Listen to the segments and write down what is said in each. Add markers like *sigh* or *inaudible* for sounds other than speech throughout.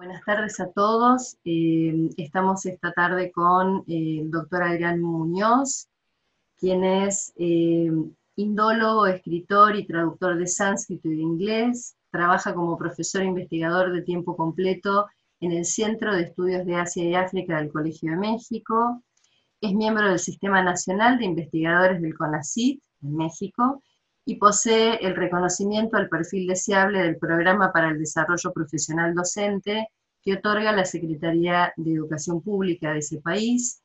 Buenas tardes a todos. Eh, estamos esta tarde con eh, el doctor Adrián Muñoz, quien es eh, indólogo, escritor y traductor de sánscrito y de inglés. Trabaja como profesor e investigador de tiempo completo en el Centro de Estudios de Asia y África del Colegio de México. Es miembro del Sistema Nacional de Investigadores del CONACYT en México y posee el reconocimiento al perfil deseable del Programa para el Desarrollo Profesional Docente que otorga la Secretaría de Educación Pública de ese país.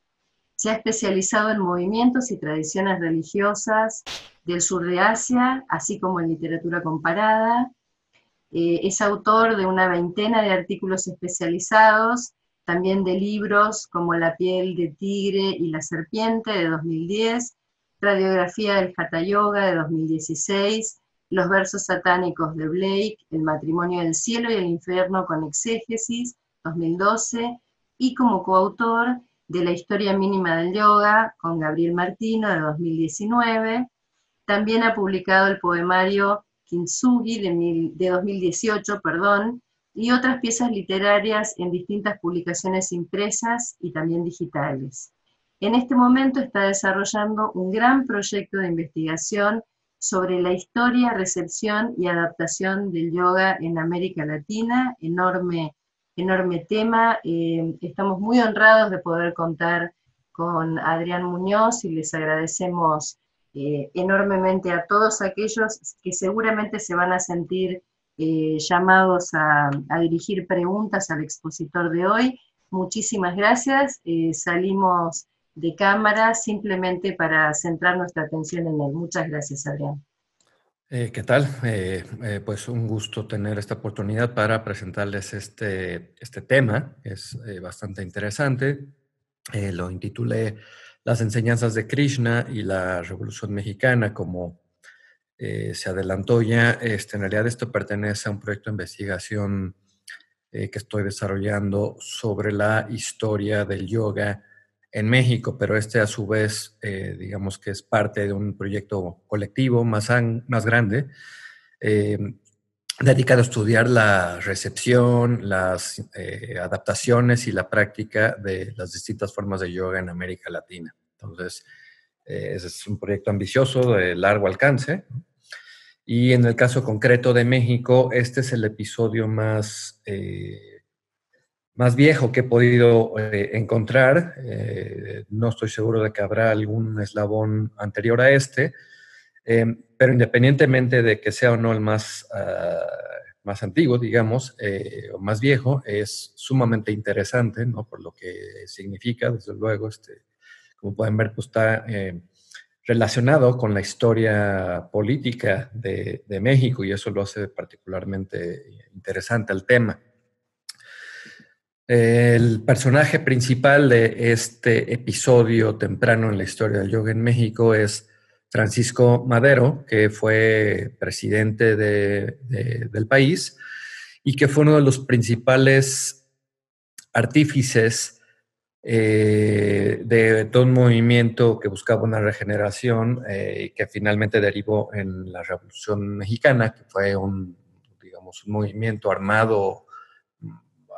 Se ha especializado en movimientos y tradiciones religiosas del sur de Asia, así como en literatura comparada. Eh, es autor de una veintena de artículos especializados, también de libros como La piel de tigre y la serpiente de 2010, Radiografía del Hatha de 2016, los versos satánicos de Blake, El matrimonio del cielo y el infierno con exégesis, 2012, y como coautor de La historia mínima del yoga con Gabriel Martino de 2019. También ha publicado el poemario Kintsugi de, de 2018, perdón, y otras piezas literarias en distintas publicaciones impresas y también digitales. En este momento está desarrollando un gran proyecto de investigación sobre la historia, recepción y adaptación del yoga en América Latina. Enorme, enorme tema. Eh, estamos muy honrados de poder contar con Adrián Muñoz y les agradecemos eh, enormemente a todos aquellos que seguramente se van a sentir eh, llamados a, a, dirigir preguntas al expositor de hoy. Muchísimas gracias. salimos de cámara simplemente para centrar nuestra atención en él. Muchas gracias, Adrián. Eh, ¿Qué tal? Eh, eh, pues un gusto tener esta oportunidad para presentarles este, este tema. Es bastante interesante. lo intitulé Las enseñanzas de Krishna y la Revolución Mexicana. Como se adelantó ya, este, en realidad esto pertenece a un proyecto de investigación que estoy desarrollando sobre la historia del yoga en México, pero este a su vez, eh, digamos que es parte de un proyecto colectivo más, más grande, eh, dedicado a estudiar la recepción, las eh, adaptaciones y la práctica de las distintas formas de yoga en América Latina. Entonces, ese es un proyecto ambicioso de largo alcance. Y en el caso concreto de México, este es el episodio más más viejo que he podido eh, encontrar. Eh, no estoy seguro de que habrá algún eslabón anterior a este, em, pero independientemente de que sea o no el más, ah, más antiguo, digamos, eh, o más viejo, es sumamente interesante, Por lo que significa, desde luego, este, como pueden ver, pues está em, relacionado con la historia política de, de México y eso lo hace particularmente interesante el tema. El personaje principal de este episodio temprano en la historia del yoga en México es Francisco Madero, que fue presidente del país y que fue uno de los principales artífices eh, de todo un movimiento que buscaba una regeneración eh, y que finalmente derivó en la Revolución Mexicana, que fue un, digamos, un movimiento armado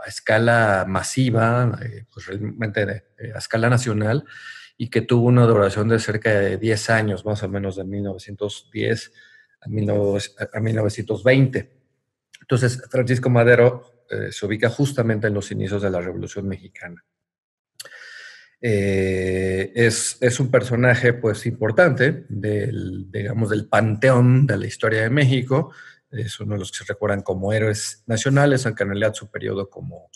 a escala masiva, eh, pues realmente eh, a escala nacional, y que tuvo una duración de cerca de 10 años, más o menos de 1910 a 1920. Entonces, Francisco Madero eh, se ubica justamente en los inicios de la Revolución Mexicana. es, es, un personaje pues importante del, digamos, del panteón de la historia de México, es uno de los que se recuerdan como héroes nacionales, aunque en realidad su periodo como,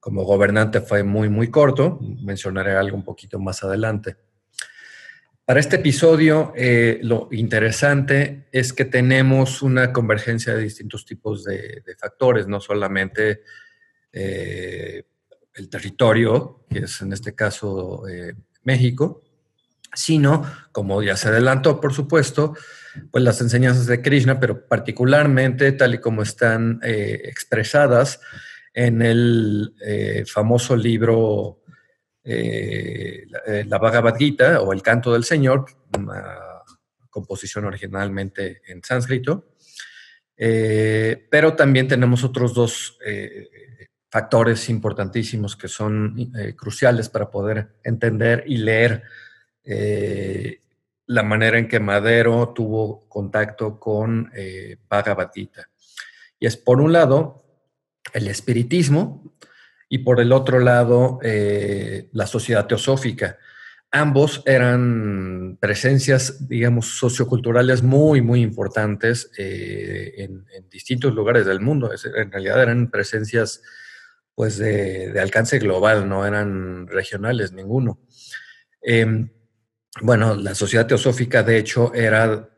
gobernante fue muy, muy corto. Mencionaré algo un poquito más adelante. Para este episodio, eh, lo interesante es que tenemos una convergencia de distintos tipos de, factores, no solamente eh, el territorio, que es en este caso eh, México, sino, como ya se adelantó, por supuesto, pues, las enseñanzas de Krishna, pero particularmente tal y como están eh, expresadas en el eh, famoso libro eh, la, Bhagavad Gita o El Canto del Señor, una composición originalmente en sánscrito. pero también tenemos otros dos factores importantísimos que son cruciales para poder entender y leer la manera en que Madero tuvo contacto con eh, Y es por un lado el espiritismo y por el otro lado eh, la sociedad teosófica. Ambos eran presencias, digamos, socioculturales muy, muy importantes eh, en, distintos lugares del mundo. en realidad eran presencias pues de, alcance global, no eran regionales ninguno. Eh, bueno, la sociedad teosófica de hecho era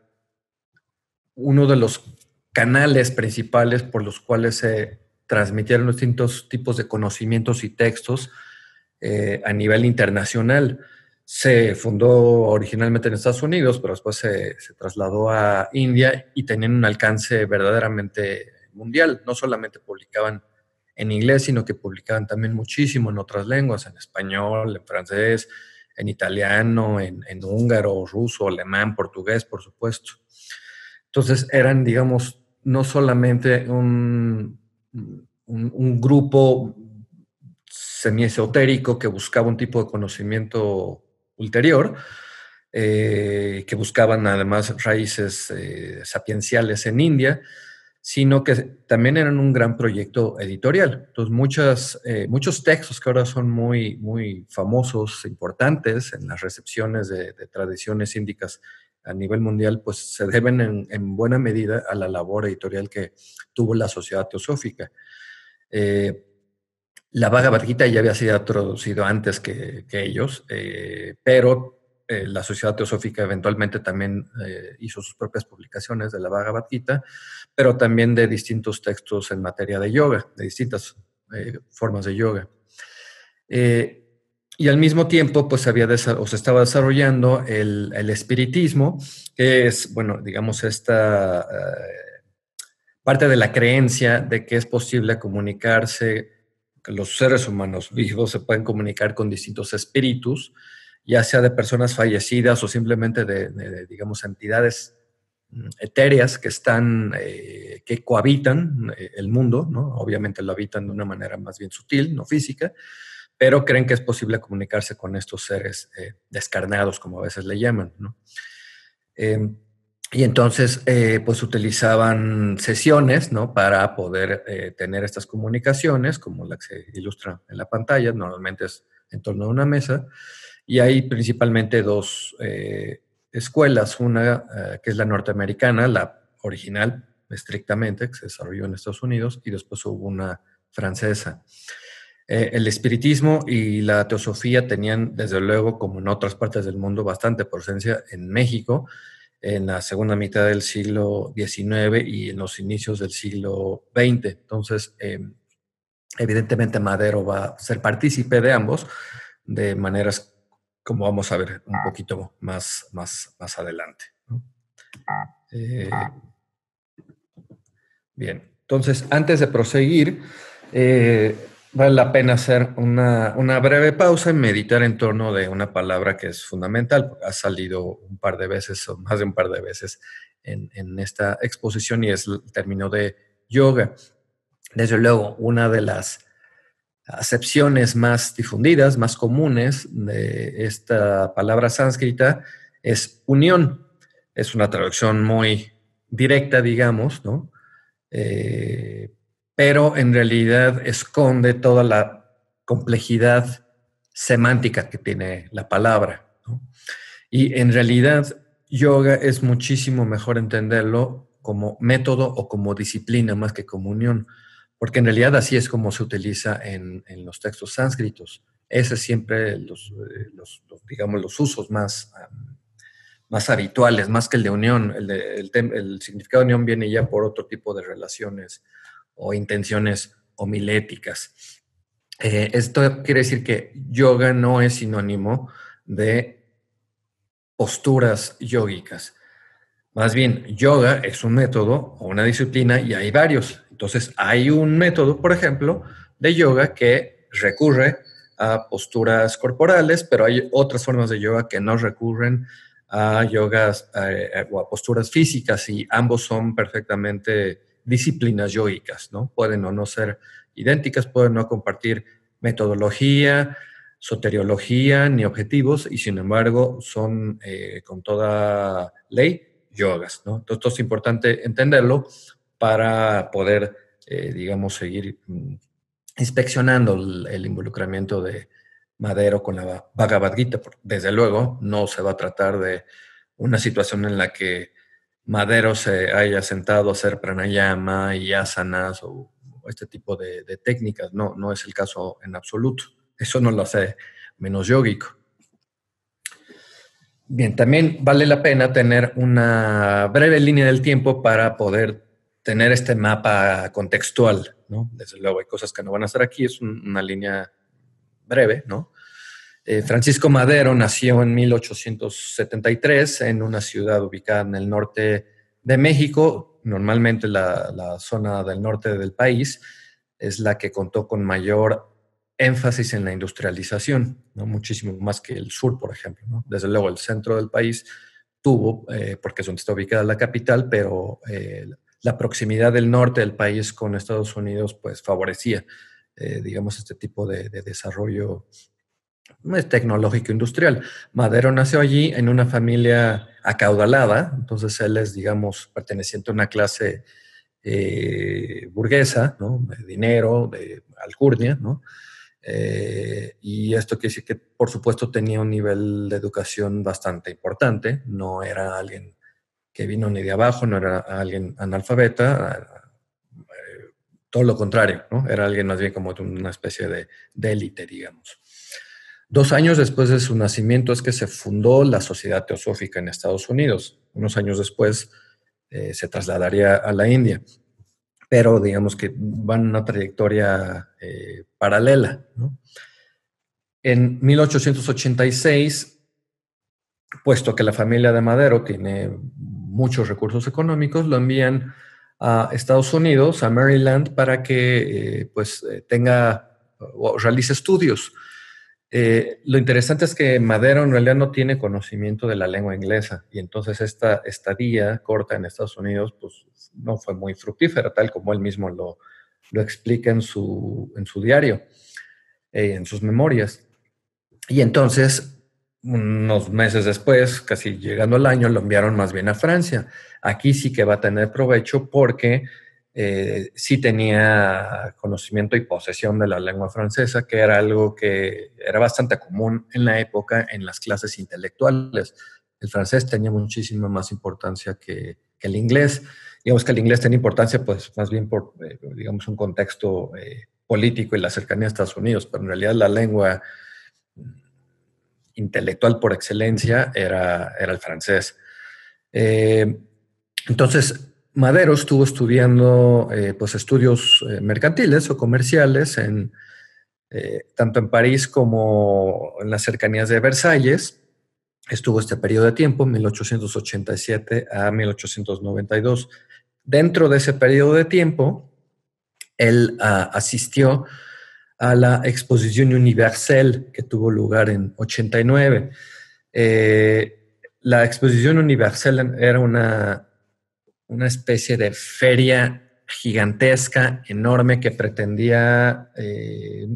uno de los canales principales por los cuales se transmitieron distintos tipos de conocimientos y textos eh, a nivel internacional. Se fundó originalmente en Estados Unidos, pero después se, se trasladó a India y tenían un alcance verdaderamente mundial. No solamente publicaban en inglés, sino que publicaban también muchísimo en otras lenguas, en español, en francés, en italiano, en, húngaro, ruso, alemán, portugués, por supuesto. Entonces eran, digamos, no solamente un, un, un grupo semiesotérico que buscaba un tipo de conocimiento ulterior, eh, que buscaban además raíces eh, sapienciales en India, sino que también eran un gran proyecto editorial. Entonces, muchas, eh, muchos textos que ahora son muy, muy famosos, importantes en las recepciones de, tradiciones síndicas a nivel mundial, pues se deben en, buena medida a la labor editorial que tuvo la Sociedad Teosófica. Eh, la Vaga barquita ya había sido traducido antes que, ellos, eh, pero eh, la Sociedad Teosófica eventualmente también eh, hizo sus propias publicaciones de la Bhagavad Gita, pero también de distintos textos en materia de yoga, de distintas eh, formas de yoga. y al mismo tiempo, pues había se estaba desarrollando el, el, espiritismo, que es, bueno, digamos, esta parte de la creencia de que es posible comunicarse, que los seres humanos vivos se pueden comunicar con distintos espíritus, ya sea de personas fallecidas o simplemente de, digamos, entidades mm, etéreas que están, eh, que cohabitan eh, el mundo, ¿no? Obviamente lo habitan de una manera más bien sutil, no física, pero creen que es posible comunicarse con estos seres eh, descarnados, como a veces le llaman, ¿no? Em, y entonces, pues utilizaban sesiones, ¿no? Para poder tener estas comunicaciones, como la que se ilustra en la pantalla, normalmente es en torno a una mesa. Y hay principalmente dos eh, escuelas, una eh, que es la norteamericana, la original estrictamente, que se desarrolló en Estados Unidos, y después hubo una francesa. Eh, el espiritismo y la teosofía tenían, desde luego, como en otras partes del mundo, bastante presencia en México en la segunda mitad del siglo XIX y en los inicios del siglo XX. Entonces, em, evidentemente Madero va a ser partícipe de ambos de maneras como vamos a ver un ah. poquito más, más, más adelante. Ah. Eh, ah. bien, entonces antes de proseguir, eh, vale la pena hacer una, breve pausa y meditar en torno de una palabra que es fundamental, ha salido un par de veces o más de un par de veces en, en esta exposición y es el término de yoga. Desde luego, una de las acepciones más difundidas, más comunes de esta palabra sánscrita es unión. Es una traducción muy directa, digamos, ¿no? Eh, pero en realidad esconde toda la complejidad semántica que tiene la palabra. Y en realidad yoga es muchísimo mejor entenderlo como método o como disciplina más que como unión porque en realidad así es como se utiliza en, los textos sánscritos. Ese es siempre eh, los, digamos, los usos más, más habituales, más que el de unión. El, significado de unión viene ya por otro tipo de relaciones o intenciones homiléticas. Eh, esto quiere decir que yoga no es sinónimo de posturas yógicas. Más bien, yoga es un método o una disciplina y hay varios. Entonces, hay un método, por ejemplo, de yoga que recurre a posturas corporales, pero hay otras formas de yoga que no recurren a yogas eh, eh, o a posturas físicas y ambos son perfectamente disciplinas yoicas, ¿no? Pueden o no ser idénticas, pueden no compartir metodología, soteriología ni objetivos y sin embargo son eh, con toda ley yogas, ¿no? Entonces, es importante entenderlo para poder, eh, digamos, seguir mm, inspeccionando el, involucramiento de Madero con la Bhagavad Desde luego, no se va a tratar de una situación en la que Madero se haya sentado a hacer pranayama y asanas o, este tipo de, de, técnicas. No, no es el caso en absoluto. Eso no lo hace menos yógico. Bien, también vale la pena tener una breve línea del tiempo para poder tener este mapa contextual, ¿no? Desde luego hay cosas que no van a estar aquí, es una línea breve, ¿no? Eh, Francisco Madero nació en 1873 en una ciudad ubicada en el norte de México, normalmente la, la zona del norte del país es la que contó con mayor énfasis en la industrialización, ¿no? muchísimo más que el sur, por ejemplo. ¿no? Desde luego, el centro del país tuvo, eh, porque es donde está ubicada la capital, pero eh, la proximidad del norte del país con Estados Unidos pues favorecía, eh, digamos, este tipo de, desarrollo es pues, tecnológico industrial. Madero nació allí en una familia acaudalada, entonces él es, digamos, perteneciente a una clase eh, burguesa, ¿no? De dinero, de alcurnia, ¿no? Eh, y esto quiere decir que, por supuesto, tenía un nivel de educación bastante importante, no era alguien que vino ni de abajo, no era alguien analfabeta, eh, todo lo contrario, ¿no? Era alguien más bien como una especie de, élite, digamos. Dos años después de su nacimiento es que se fundó la Sociedad Teosófica en Estados Unidos. Unos años después eh, se trasladaría a la India. Pero digamos que van una trayectoria eh, paralela. ¿no? En 1886, puesto que la familia de Madero tiene muchos recursos económicos, lo envían a Estados Unidos, a Maryland, para que eh, pues eh, tenga o realice estudios. Eh, lo interesante es que Madero en realidad no tiene conocimiento de la lengua inglesa y entonces esta estadía corta en Estados Unidos pues no fue muy fructífera, tal como él mismo lo, lo explica en su, en su diario, en sus memorias. Y entonces unos meses después, casi llegando al año, lo enviaron más bien a Francia. Aquí sí que va a tener provecho porque eh, sí tenía conocimiento y posesión de la lengua francesa, que era algo que era bastante común en la época en las clases intelectuales. El francés tenía muchísima más importancia que, el inglés. Digamos que el inglés tiene importancia, pues más bien por, eh, digamos, un contexto eh, político y la cercanía a Estados Unidos, pero en realidad la lengua intelectual por excelencia era, era el francés. Eh, entonces, Madero estuvo estudiando eh, pues, estudios eh, mercantiles o comerciales en, tanto en París como en las cercanías de Versalles. Estuvo este periodo de tiempo, 1887 a 1892. Dentro de ese periodo de tiempo, él ah, asistió a la exposición universal que tuvo lugar en 89. Eh, la exposición universal era una, una especie de feria gigantesca, enorme, que pretendía, eh,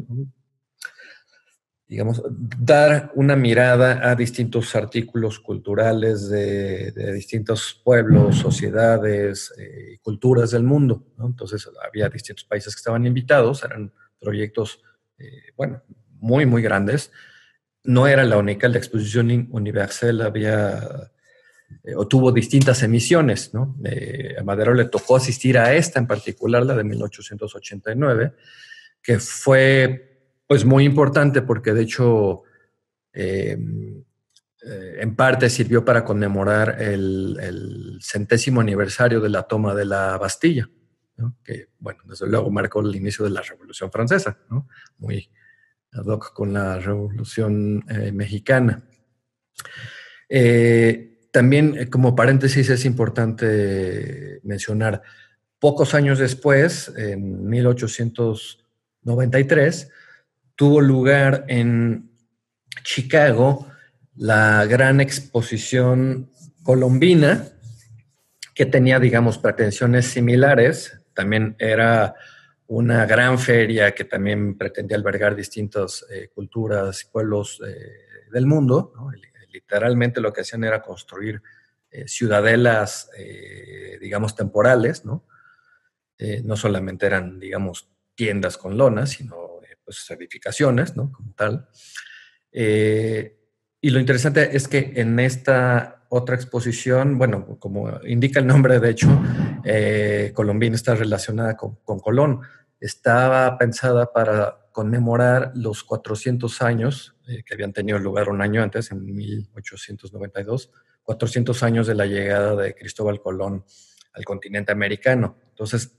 digamos, dar una mirada a distintos artículos culturales de, distintos pueblos, sociedades eh, y culturas del mundo. Entonces había distintos países que estaban invitados, eran proyectos, eh, bueno, muy, muy grandes. No era la única, la exposición universal había eh, tuvo distintas emisiones, ¿no? Eh, a Madero le tocó asistir a esta en particular, la de 1889, que fue pues muy importante porque de hecho en parte sirvió para conmemorar el centésimo aniversario de la toma de la Bastilla que, bueno, desde luego marcó el inicio de la Revolución Francesa, ¿no? muy ad hoc con la Revolución eh, Mexicana. Eh, también, eh, como paréntesis, es importante mencionar, pocos años después, en 1893, tuvo lugar en Chicago la gran exposición colombina, que tenía, digamos, pretensiones similares también era una gran feria que también pretendía albergar distintas eh, culturas y pueblos eh, del mundo. Literalmente lo que hacían era construir eh, ciudadelas, digamos, temporales, ¿no? no solamente eran, digamos, tiendas con lonas, sino pues, edificaciones, ¿no? Como tal. y lo interesante es que en esta otra exposición, bueno, como indica el nombre, de hecho, eh, Colombina está relacionada con, Colón. Estaba pensada para conmemorar los 400 años eh, que habían tenido lugar un año antes, en 1892, 400 años de la llegada de Cristóbal Colón al continente americano. Entonces,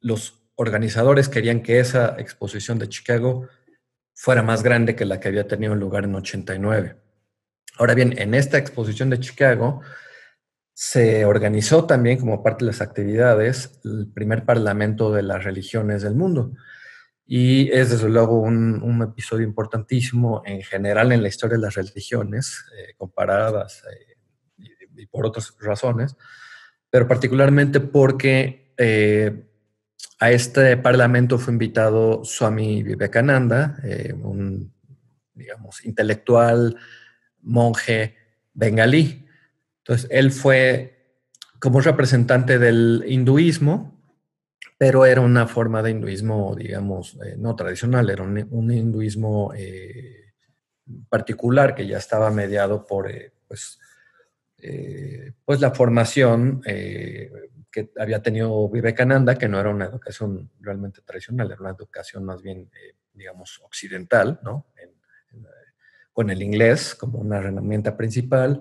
los organizadores querían que esa exposición de Chicago fuera más grande que la que había tenido lugar en 89. Ahora bien, en esta exposición de Chicago se organizó también como parte de las actividades el primer parlamento de las religiones del mundo. Y es desde luego un, episodio importantísimo en general en la historia de las religiones, eh, comparadas eh, y, por otras razones, pero particularmente porque eh, a este parlamento fue invitado Swami Vivekananda, un, digamos, intelectual monje bengalí. Entonces, él fue como representante del hinduismo, pero era una forma de hinduismo, digamos, eh, no tradicional, era un, hinduismo eh, particular que ya estaba mediado por, eh, pues, pues, la formación que había tenido Vivekananda, que no era una educación realmente tradicional, era una educación más bien, digamos, occidental, ¿no? con el inglés como una herramienta principal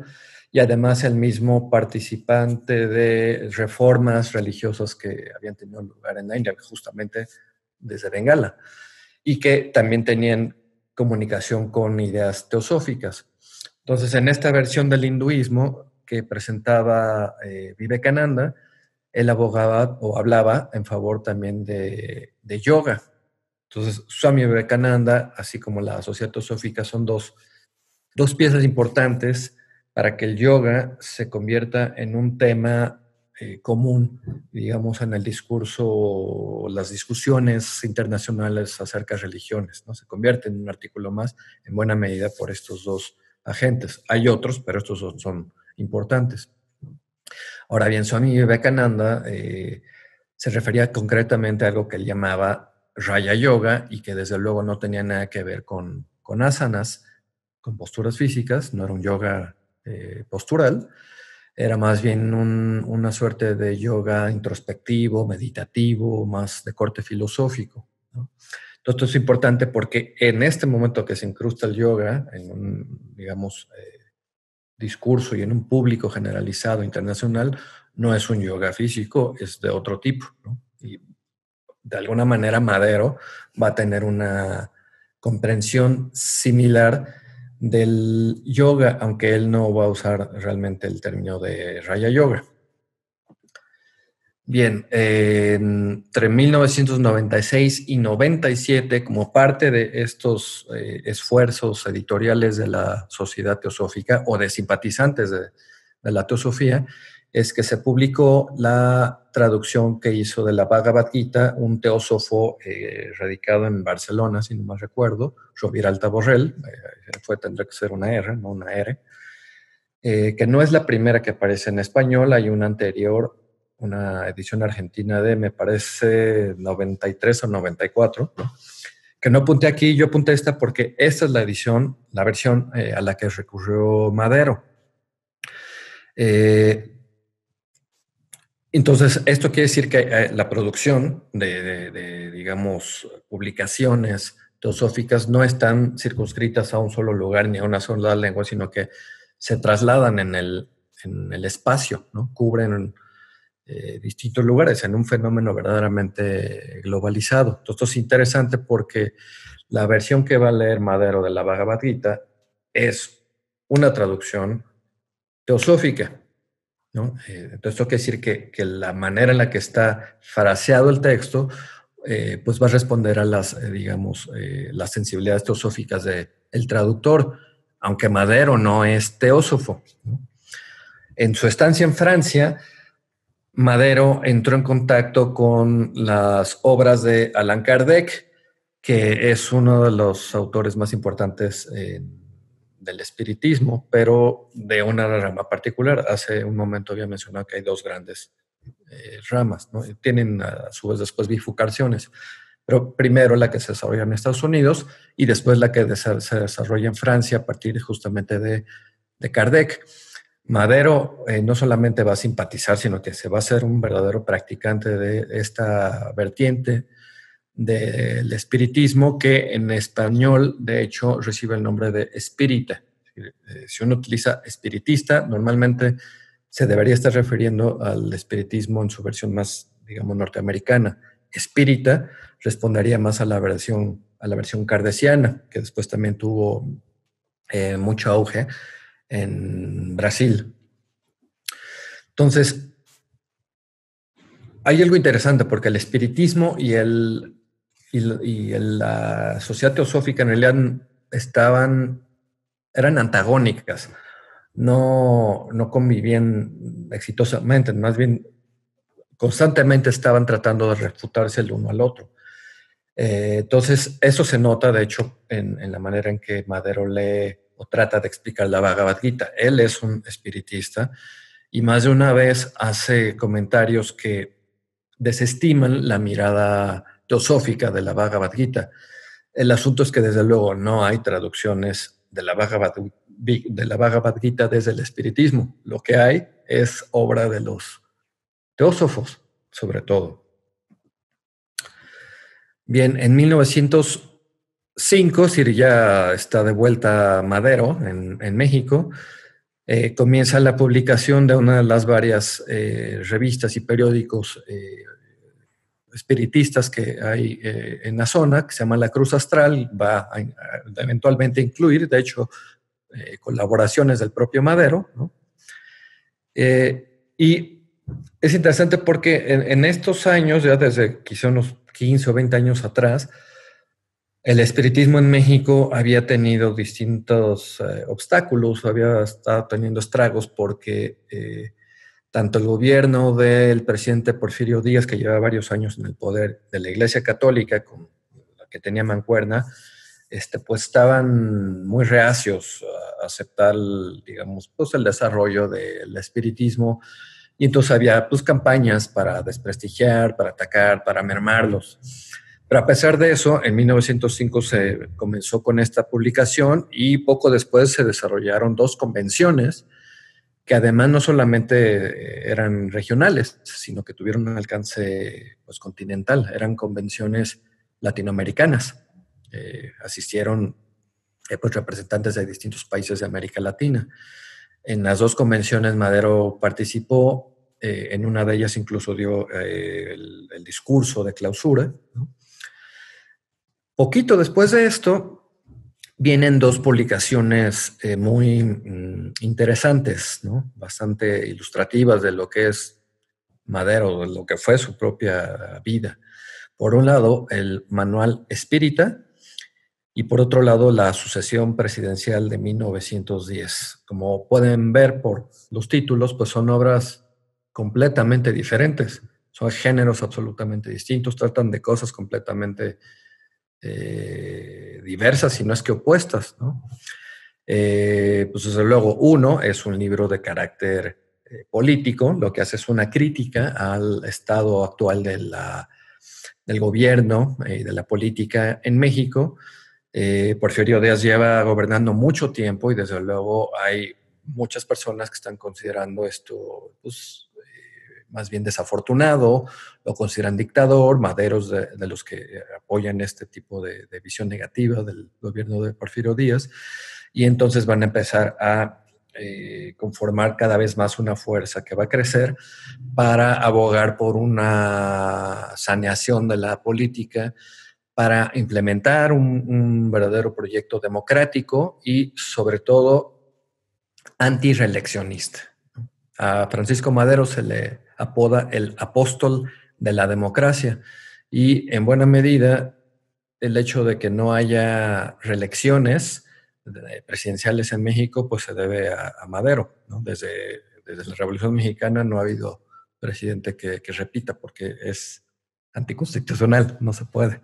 y además el mismo participante de reformas religiosas que habían tenido lugar en India, justamente desde Bengala, y que también tenían comunicación con ideas teosóficas. Entonces, en esta versión del hinduismo que presentaba eh, Vivekananda, él abogaba o hablaba en favor también de, de yoga. Entonces, Swami Vivekananda, así como la sociedad teosófica, son dos dos piezas importantes para que el yoga se convierta en un tema eh, común, digamos, en el discurso, las discusiones internacionales acerca de religiones, ¿no? Se convierte en un artículo más en buena medida por estos dos agentes. Hay otros, pero estos son importantes. Ahora bien, Swami Vivekananda eh, se refería concretamente a algo que él llamaba Raya Yoga y que desde luego no tenía nada que ver con, con asanas, con posturas físicas, no era un yoga eh, postural, era más bien una suerte de yoga introspectivo, meditativo, más de corte filosófico. Entonces, esto es importante porque en este momento que se incrusta el yoga, en un, digamos, eh, discurso y en un público generalizado internacional, no es un yoga físico, es de otro tipo. Y de alguna manera Madero va a tener una comprensión similar del yoga, aunque él no va a usar realmente el término de raya yoga. Bien, entre 1996 y 97, como parte de estos eh, esfuerzos editoriales de la Sociedad Teosófica o de simpatizantes de la Teosofía, es que se publicó la traducción que hizo de la Vaga Batita un teósofo eh, radicado en Barcelona, si no mal recuerdo, Rubir Alta eh, fue, tendrá que ser una R, no una R, eh, que no es la primera que aparece en español, hay una anterior, una edición argentina de, me parece, 93 o 94, que no apunté aquí, yo apunté esta porque esta es la edición, la versión eh, a la que recurrió Madero. Eh, entonces, esto quiere decir que eh, la producción de, digamos, publicaciones teosóficas no están circunscritas a un solo lugar ni a una sola lengua, sino que se trasladan en el, espacio, ¿no? cubren eh, distintos lugares en un fenómeno verdaderamente globalizado. Esto es interesante porque la versión que va a leer Madero de la Bhagavad Gita es una traducción teosófica eh, entonces, esto quiere decir que, la manera en la que está fraseado el texto, eh, pues va a responder a las, eh, digamos, las sensibilidades teosóficas del traductor, aunque Madero no es teósofo. En su estancia en Francia, Madero entró en contacto con las obras de Allan Kardec, que es uno de los autores más importantes en del espiritismo, pero de una rama particular. Hace un momento había mencionado que hay dos grandes eh, ramas, tienen a su vez después bifurcaciones, pero primero la que se desarrolla en Estados Unidos y después la que se desarrolla en Francia a partir justamente de, de Kardec. Madero eh, no solamente va a simpatizar, sino que se va a ser un verdadero practicante de esta vertiente del espiritismo que en español, de hecho, recibe el nombre de espírita. Eh, si uno utiliza espiritista, normalmente se debería estar refiriendo al espiritismo en su versión más, digamos, norteamericana. Espírita respondería más a la versión, a la versión cardesiana, que después también tuvo eh, mucho auge en Brasil. Entonces, hay algo interesante porque el espiritismo y el y, la sociedad teosófica en realidad estaban, eran antagónicas, no, no convivían exitosamente, más bien constantemente estaban tratando de refutarse el uno al otro. Eh, entonces, eso se nota, de hecho, en, la manera en que Madero lee o trata de explicar la Bhagavad Gita. Él es un espiritista y más de una vez hace comentarios que desestiman la mirada teosófica de la Vaga Gita. El asunto es que desde luego no hay traducciones de la Bhagavad, de desde el espiritismo. Lo que hay es obra de los teósofos, sobre todo. Bien, en 1905, si ya está de vuelta a Madero, en, México, eh, comienza la publicación de una de las varias eh, revistas y periódicos eh, espiritistas que hay eh, en la zona, que se llama la Cruz Astral, va a, eventualmente incluir, de hecho, eh, colaboraciones del propio Madero. Eh, y es interesante porque en, estos años, ya desde quizá unos 15 o 20 años atrás, el espiritismo en México había tenido distintos obstáculos, había estado teniendo estragos porque tanto el gobierno del presidente Porfirio Díaz, que lleva varios años en el poder, de la Iglesia Católica, con la que tenía mancuerna, este, pues estaban muy reacios a aceptar, digamos, pues el desarrollo del espiritismo. Y entonces había pues campañas para desprestigiar, para atacar, para mermarlos. Pero a pesar de eso, en 1905 se comenzó con esta publicación y poco después se desarrollaron dos convenciones que además no solamente eran regionales, sino que tuvieron un alcance pues, continental, eran convenciones latinoamericanas. Eh, asistieron eh, pues, representantes de distintos países de América Latina. En las dos convenciones Madero participó, eh, en una de ellas incluso dio el, discurso de clausura. Poquito después de esto, vienen dos publicaciones eh, muy mm, interesantes, ¿no? bastante ilustrativas de lo que es Madero, de lo que fue su propia vida. Por un lado, el manual espírita y por otro lado, la sucesión presidencial de 1910. Como pueden ver por los títulos, pues son obras completamente diferentes, son géneros absolutamente distintos, tratan de cosas completamente eh, diversas, y no es que opuestas, ¿no? Eh, pues desde luego, uno es un libro de carácter eh, político, lo que hace es una crítica al estado actual del gobierno y de la política en México. Porfirio Díaz lleva gobernando mucho tiempo y desde luego hay muchas personas que están considerando esto pues, más bien desafortunado, lo consideran dictador, maderos de, de los que eh, apoyan este tipo de, visión negativa del gobierno de Porfirio Díaz, y entonces van a empezar a eh, conformar cada vez más una fuerza que va a crecer para abogar por una saneación de la política, para implementar un, verdadero proyecto democrático y sobre todo antireleccionista. A Francisco Madero se le apoda el apóstol de la democracia. Y en buena medida, el hecho de que no haya reelecciones presidenciales en México, pues se debe a, Madero. Desde, la Revolución Mexicana no ha habido presidente que, repita porque es anticonstitucional, no se puede.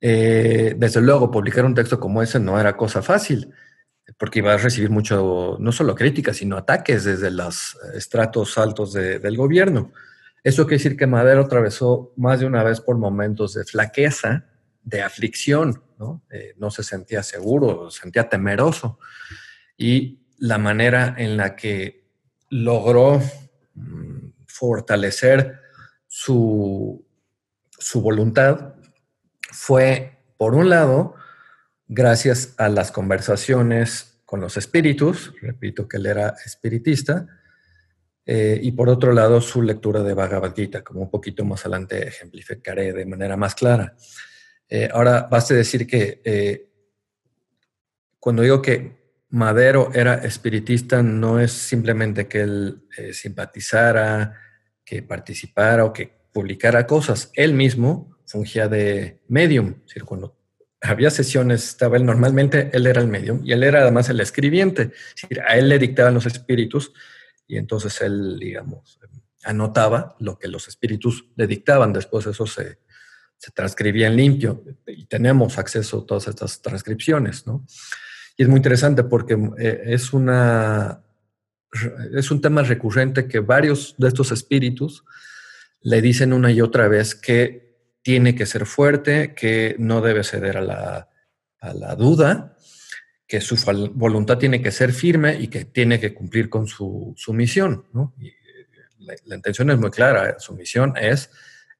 Eh, desde luego, publicar un texto como ese no era cosa fácil porque iba a recibir mucho, no solo críticas, sino ataques desde los estratos altos del gobierno. Eso quiere decir que Madero atravesó más de una vez por momentos de flaqueza, de aflicción, ¿no? Eh, se sentía seguro, se sentía temeroso. Y la manera en la que logró mm, fortalecer su voluntad fue, por un lado, gracias a las conversaciones con los espíritus, repito que él era espiritista, eh, y por otro lado su lectura de Bhagavad Gita, como un poquito más adelante ejemplificaré de manera más clara. Eh, ahora, baste decir que eh, cuando digo que Madero era espiritista, no es simplemente que él simpatizara, que participara o que publicara cosas. Él mismo fungía de medium, es había sesiones, estaba él, normalmente él era el medium y él era además el escribiente, a él le dictaban los espíritus y entonces él, digamos, anotaba lo que los espíritus le dictaban, después eso se, transcribía en limpio y tenemos acceso a todas estas transcripciones, ¿no? Y es muy interesante porque eh, es una... Es un tema recurrente que varios de estos espíritus le dicen una y otra vez que tiene que ser fuerte, que no debe ceder a la, duda, que su voluntad tiene que ser firme y que tiene que cumplir con su, misión. Eh, la, intención es muy clara, eh, su misión es,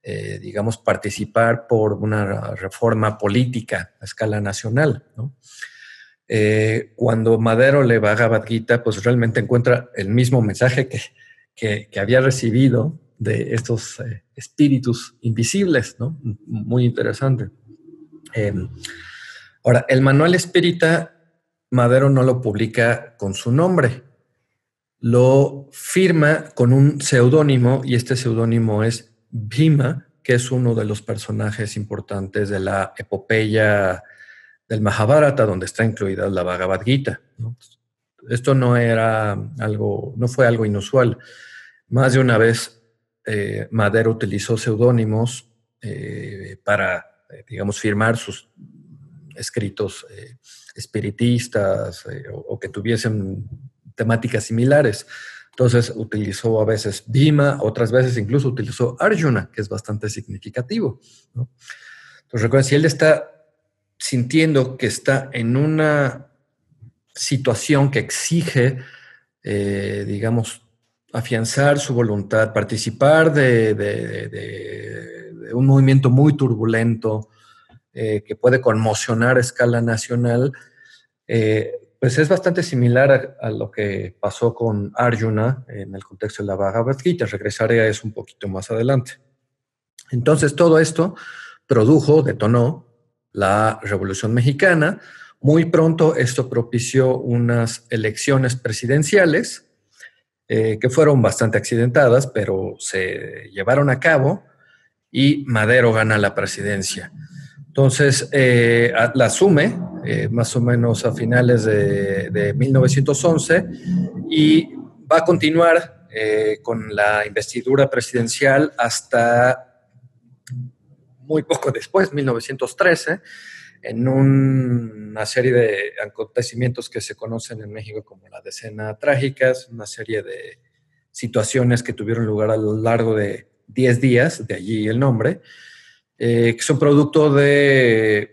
eh, digamos, participar por una reforma política a escala nacional. cuando Madero le va a Gita, pues realmente encuentra el mismo mensaje que había recibido de estos eh, espíritus invisibles, ¿no? Muy interesante. Em, ahora, el manual espírita, Madero no lo publica con su nombre, lo firma con un seudónimo y este seudónimo es Bhima, que es uno de los personajes importantes de la epopeya del Mahabharata, donde está incluida la Bhagavad Gita. Esto no era algo, no fue algo inusual. Más de una vez eh, Madero utilizó seudónimos eh, para, eh, digamos, firmar sus escritos espiritistas o, que tuviesen temáticas similares. Entonces utilizó a veces Bima, otras veces incluso utilizó Arjuna, que es bastante significativo. Entonces recuerden, si él está sintiendo que está en una situación que exige, digamos, afianzar su voluntad, participar de, un movimiento muy turbulento eh, que puede conmocionar a escala nacional, eh, pues es bastante similar a, lo que pasó con Arjuna en el contexto de la Bhagavad Gita. Regresaré a eso un poquito más adelante. Entonces, todo esto produjo, detonó la Revolución Mexicana. Muy pronto esto propició unas elecciones presidenciales eh, que fueron bastante accidentadas, pero se llevaron a cabo y Madero gana la presidencia. Entonces, eh, la asume eh, más o menos a finales de, de 1911 y va a continuar con la investidura presidencial hasta muy poco después, 1913 en una serie de acontecimientos que se conocen en México como la decena trágicas, una serie de situaciones que tuvieron lugar a lo largo de 10 días, de allí el nombre, eh, que son producto de eh,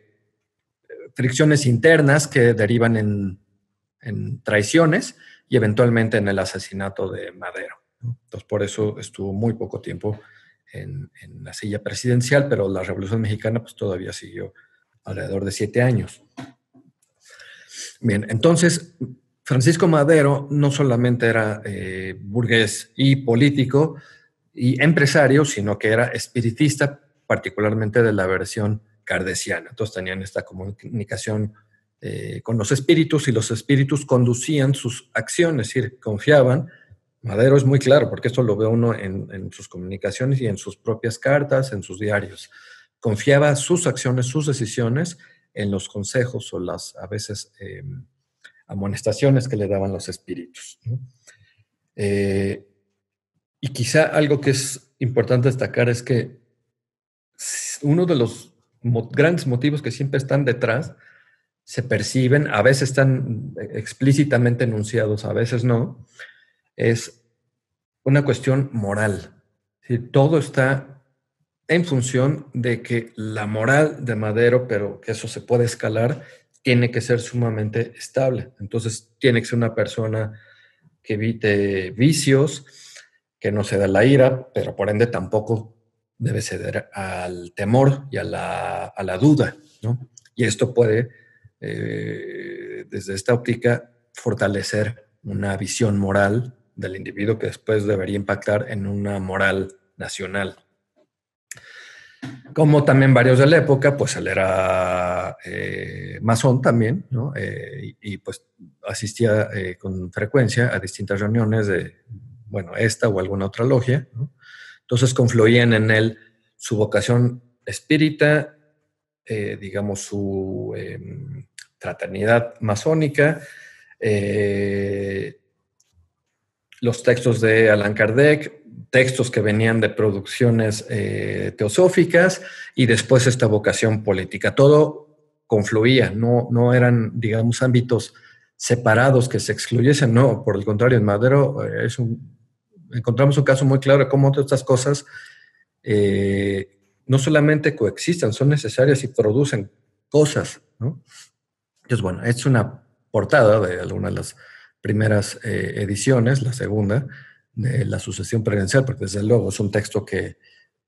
fricciones internas que derivan en, traiciones y eventualmente en el asesinato de Madero. Entonces, por eso estuvo muy poco tiempo en, en, la silla presidencial, pero la Revolución Mexicana pues, todavía siguió alrededor de siete años. Bien, entonces Francisco Madero no solamente era eh, burgués y político y empresario, sino que era espiritista, particularmente de la versión cardesiana. Entonces tenían esta comunicación eh, con los espíritus y los espíritus conducían sus acciones, es decir, confiaban. Madero es muy claro, porque esto lo ve uno en sus comunicaciones y en sus propias cartas, en sus diarios confiaba sus acciones, sus decisiones en los consejos o las a veces em, amonestaciones que le daban los espíritus. Eh, y quizá algo que es importante destacar es que uno de los grandes motivos que siempre están detrás se perciben, a veces están eh, explícitamente enunciados, a veces no, es una cuestión moral. Si todo está en función de que la moral de Madero, pero que eso se puede escalar, tiene que ser sumamente estable. Entonces, tiene que ser una persona que evite vicios, que no se da la ira, pero por ende tampoco debe ceder al temor y a la, duda. ¿no? Y esto puede, eh, desde esta óptica, fortalecer una visión moral del individuo que después debería impactar en una moral nacional. Como también varios de la época, pues él era eh, masón también, ¿no? Eh, y, pues asistía eh, con frecuencia a distintas reuniones de, bueno, esta o alguna otra logia, Entonces confluían en él su vocación espírita, digamos su em, fraternidad masónica, los textos de Allan Kardec, textos que venían de producciones eh, teosóficas y después esta vocación política. Todo confluía, no, eran, digamos, ámbitos separados que se excluyesen, no, por el contrario, en Madero eh, es encontramos un caso muy claro de cómo todas estas cosas eh, no solamente coexisten, son necesarias y producen cosas, Entonces, bueno, es una portada de alguna de las primeras ediciones, la segunda, de la sucesión presidencial, porque desde luego es un texto que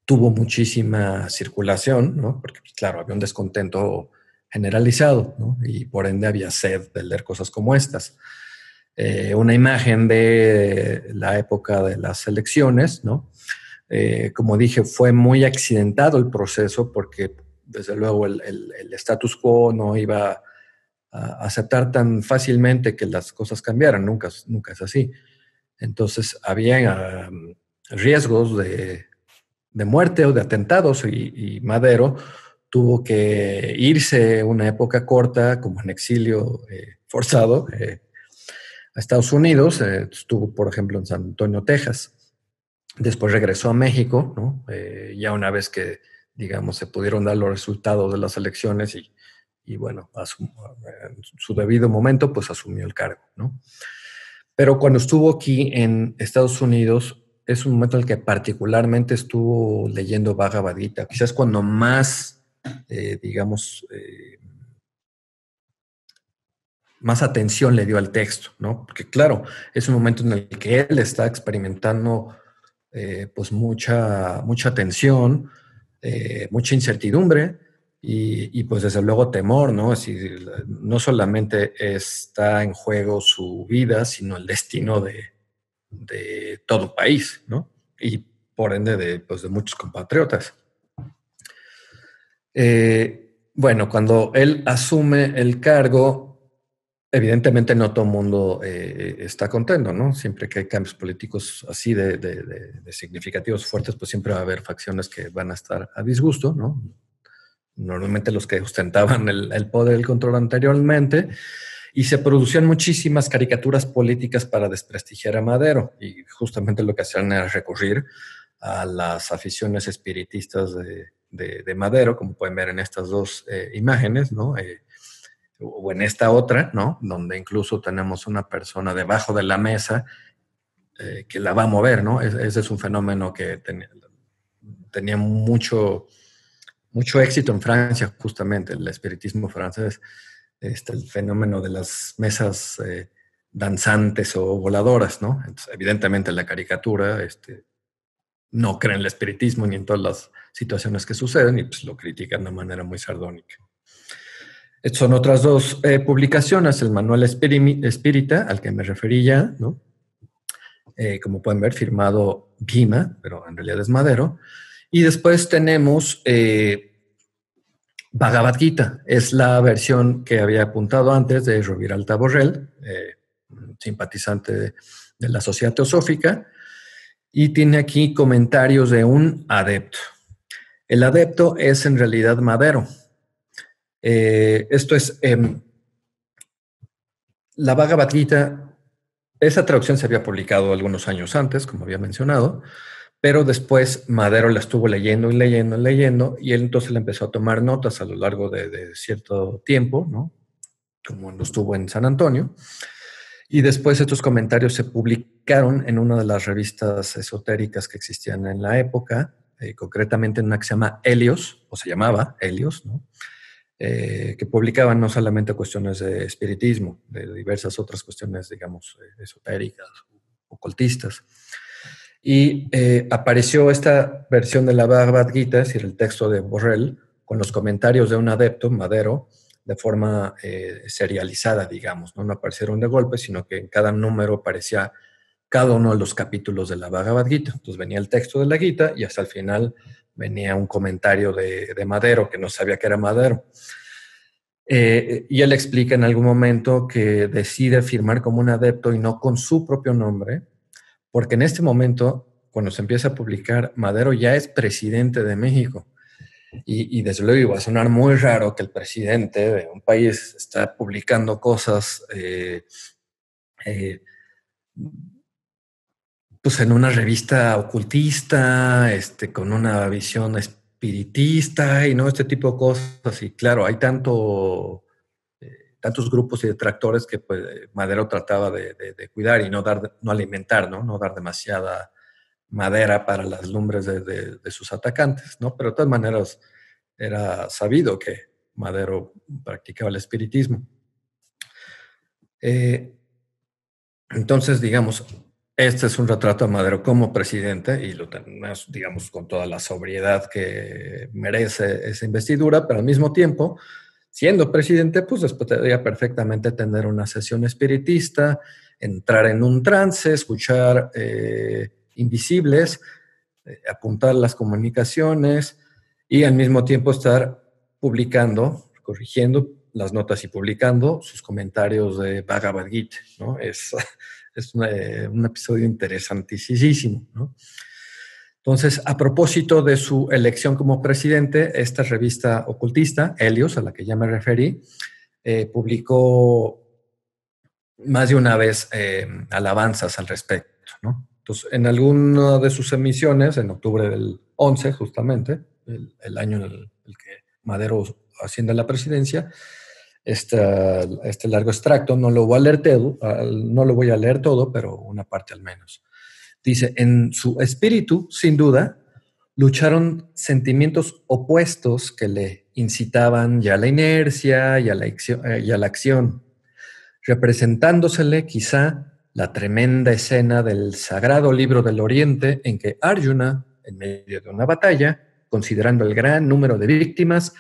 tuvo muchísima circulación, porque pues, claro, había un descontento generalizado y por ende había sed de leer cosas como estas. Eh, una imagen de la época de las elecciones, ¿no? Eh, como dije, fue muy accidentado el proceso porque desde luego el, status quo no iba a aceptar tan fácilmente que las cosas cambiaran, nunca, nunca es así. Entonces había um, riesgos de, muerte o de atentados y, Madero tuvo que irse una época corta como en exilio eh, forzado eh, a Estados Unidos. Eh, estuvo, por ejemplo, en San Antonio, Texas. Después regresó a México, ¿no? ya una vez que, digamos, se pudieron dar los resultados de las elecciones y, y bueno, a su debido momento, pues asumió el cargo, ¿no? Pero cuando estuvo aquí en Estados Unidos, es un momento en el que particularmente estuvo leyendo Bhagavad Gita. Quizás cuando más, eh, digamos, eh, más atención le dio al texto, ¿no? Porque claro, es un momento en el que él está experimentando eh, pues mucha, mucha tensión, mucha incertidumbre, y, pues desde luego temor, ¿no? Si no solamente está en juego su vida, sino el destino de, todo país, ¿no? Y por ende de, pues, muchos compatriotas. Eh, bueno, cuando él asume el cargo, evidentemente no todo el mundo eh, está contento, ¿no? Siempre que hay cambios políticos así de, de significativos fuertes, pues siempre va a haber facciones que van a estar a disgusto, ¿no? normalmente los que ostentaban el, poder poder el control anteriormente, y se producían muchísimas caricaturas políticas para desprestigiar a Madero, y justamente lo que hacían era recurrir a las aficiones espiritistas de, Madero, como pueden ver en estas dos eh, imágenes, ¿no? Eh, o en esta otra, ¿no? Donde incluso tenemos una persona debajo de la mesa eh, que la va a mover, ¿no? ese es un fenómeno que tenía mucho, mucho éxito en Francia, justamente, el espiritismo francés, este, el fenómeno de las mesas eh, danzantes o voladoras, ¿no? Entonces, evidentemente la caricatura este, no cree en el espiritismo ni en todas las situaciones que suceden y pues, lo critican de manera muy sardónica. Estas son otras dos eh, publicaciones, el Manual Espírita, al que me referí ya, ¿no? Eh, como pueden ver, firmado Bima, pero en realidad es Madero, y después tenemos eh, Bhagavad Gita, es la versión que había apuntado antes de Alta Borrell, eh, simpatizante de, la Sociedad Teosófica, y tiene aquí comentarios de un adepto. El adepto es en realidad Madero. Eh, esto es, em, la Bhagavad Gita, esa traducción se había publicado algunos años antes, como había mencionado, pero después Madero la estuvo leyendo y leyendo y leyendo, y él entonces le empezó a tomar notas a lo largo de, cierto tiempo, ¿no? Como lo estuvo en San Antonio. Y después estos comentarios se publicaron en una de las revistas esotéricas que existían en la época, eh, concretamente en una que se llama Helios, o se llamaba Helios, ¿no? Eh, que publicaban no solamente cuestiones de espiritismo, de diversas otras cuestiones, digamos, eh, esotéricas, ocultistas. Y eh, apareció esta versión de la Bhagavad Gita, es decir, el texto de Borrell, con los comentarios de un adepto, Madero, de forma eh, serializada, digamos. ¿no? no aparecieron de golpe, sino que en cada número aparecía cada uno de los capítulos de la Bhagavad Gita. Entonces venía el texto de la Gita y hasta el final venía un comentario de, Madero, que no sabía que era Madero. Eh, y él explica en algún momento que decide firmar como un adepto y no con su propio nombre, porque en este momento, cuando se empieza a publicar, Madero ya es presidente de México. Y, desde luego iba a sonar muy raro que el presidente de un país está publicando cosas eh, eh, pues en una revista ocultista, este, con una visión espiritista y no este tipo de cosas. Y claro, hay tanto tantos grupos y detractores que pues, eh, Madero trataba de, cuidar y no, dar, no alimentar, ¿no? no dar demasiada madera para las lumbres de, sus atacantes, ¿no? pero de todas maneras era sabido que Madero practicaba el espiritismo. Eh, entonces, digamos, este es un retrato de Madero como presidente y lo tenemos, digamos, con toda la sobriedad que merece esa investidura, pero al mismo tiempo siendo presidente, pues podría perfectamente tener una sesión espiritista, entrar en un trance, escuchar eh, invisibles, eh, apuntar las comunicaciones y al mismo tiempo estar publicando, corrigiendo las notas y publicando sus comentarios de Bhagavad Gita, ¿no? Es, *laughs* es eh, un episodio interesantísimo, ¿no? Entonces, a propósito de su elección como presidente, esta revista ocultista, Helios, a la que ya me referí, eh, publicó más de una vez eh, alabanzas al respecto. Entonces, en alguna de sus emisiones, en octubre del 11 justamente, el, año en el, que Madero asciende a la presidencia, este, este largo extracto, no lo, voy a leer todo, no lo voy a leer todo, pero una parte al menos. Dice, en su espíritu, sin duda, lucharon sentimientos opuestos que le incitaban ya a la inercia y eh, a la, acción, representándosele quizá la tremenda escena del Sagrado Libro del Oriente en que Arjuna, en medio de una batalla, considerando el gran número de víctimas,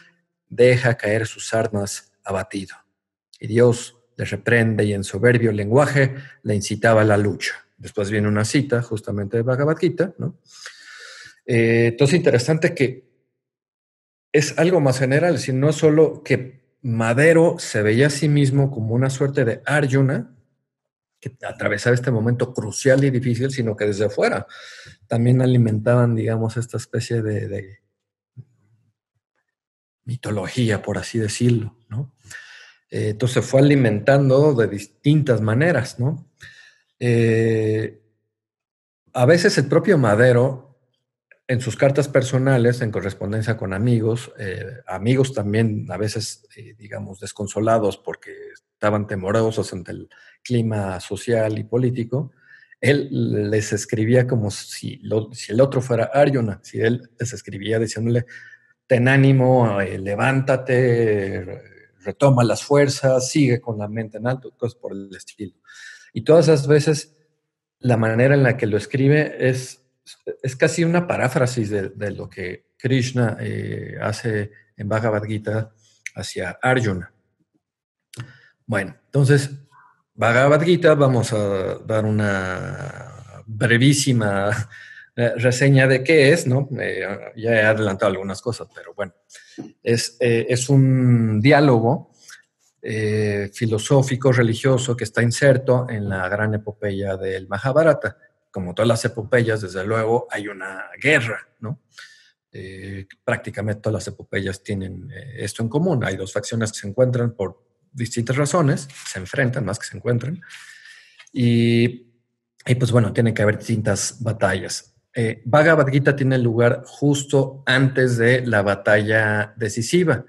deja caer sus armas abatido. Y Dios le reprende y en soberbio lenguaje le incitaba a la lucha. Después viene una cita justamente de Bhagavad ¿no? Eh, entonces, interesante que es algo más general, si no solo que Madero se veía a sí mismo como una suerte de Arjuna, que atravesaba este momento crucial y difícil, sino que desde afuera también alimentaban, digamos, esta especie de, mitología, por así decirlo, ¿no? Eh, entonces fue alimentando de distintas maneras, ¿no? Eh, a veces el propio Madero, en sus cartas personales, en correspondencia con amigos, eh, amigos también a veces, eh, digamos, desconsolados porque estaban temorosos ante el clima social y político, él les escribía como si, si el otro fuera Arjuna si él les escribía diciéndole, ten ánimo, levántate, retoma las fuerzas, sigue con la mente en alto, cosas por el estilo. Y todas las veces la manera en la que lo escribe es, es casi una paráfrasis de, lo que Krishna eh, hace en Bhagavad Gita hacia Arjuna. Bueno, entonces, Bhagavad Gita, vamos a dar una brevísima eh, reseña de qué es, ¿no? Eh, ya he adelantado algunas cosas, pero bueno, es, es un diálogo eh, filosófico, religioso, que está inserto en la gran epopeya del Mahabharata. Como todas las epopeyas, desde luego, hay una guerra, ¿no? Eh, prácticamente todas las epopeyas tienen eh, esto en común. Hay dos facciones que se encuentran por distintas razones, se enfrentan más que se encuentran. Y, pues bueno, tiene que haber distintas batallas. Eh, Bhagavad Gita tiene lugar justo antes de la batalla decisiva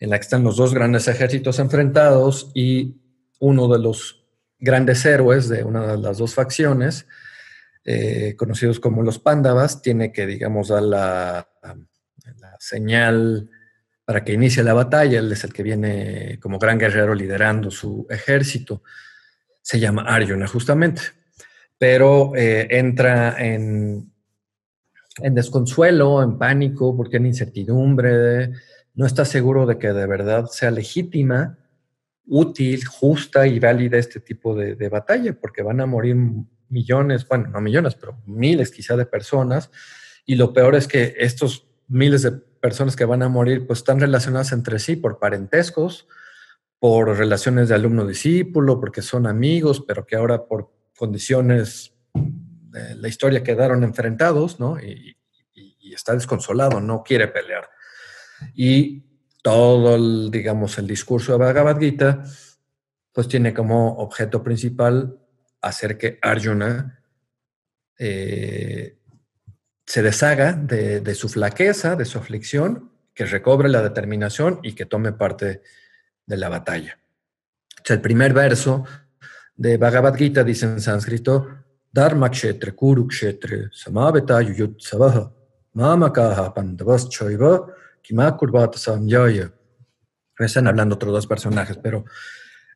en la que están los dos grandes ejércitos enfrentados y uno de los grandes héroes de una de las dos facciones, eh, conocidos como los pándavas, tiene que, digamos, dar la, señal para que inicie la batalla. Él es el que viene como gran guerrero liderando su ejército. Se llama Arjuna, justamente. Pero eh, entra en, desconsuelo, en pánico, porque en incertidumbre. De, no está seguro de que de verdad sea legítima, útil, justa y válida este tipo de, batalla, porque van a morir millones, bueno, no millones, pero miles quizá de personas. Y lo peor es que estos miles de personas que van a morir pues están relacionadas entre sí por parentescos, por relaciones de alumno-discípulo, porque son amigos, pero que ahora por condiciones de la historia quedaron enfrentados, ¿no? y está desconsolado, no quiere pelear. Y todo, el, digamos, el discurso de Bhagavad Gita, pues tiene como objeto principal hacer que Arjuna eh, se deshaga de, su flaqueza, de su aflicción, que recobre la determinación y que tome parte de la batalla. el primer verso de Bhagavad Gita dice en sánscrito, Dharma kurukshetra sabaha mamakaha pandavas Kimada Sanjaya. están hablando otros dos personajes, pero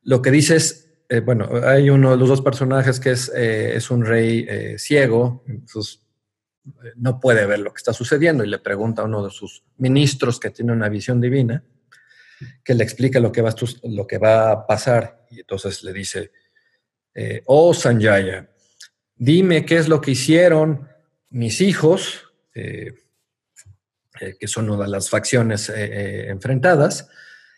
lo que dice es, eh, bueno, hay uno de los dos personajes que es, eh, un rey eh, ciego, entonces, no puede ver lo que está sucediendo y le pregunta a uno de sus ministros que tiene una visión divina, que le explica lo que va a, lo que va a pasar. Y entonces le dice, oh Sanjaya, dime qué es lo que hicieron mis hijos, eh, eh, que son una de las facciones eh, eh, enfrentadas,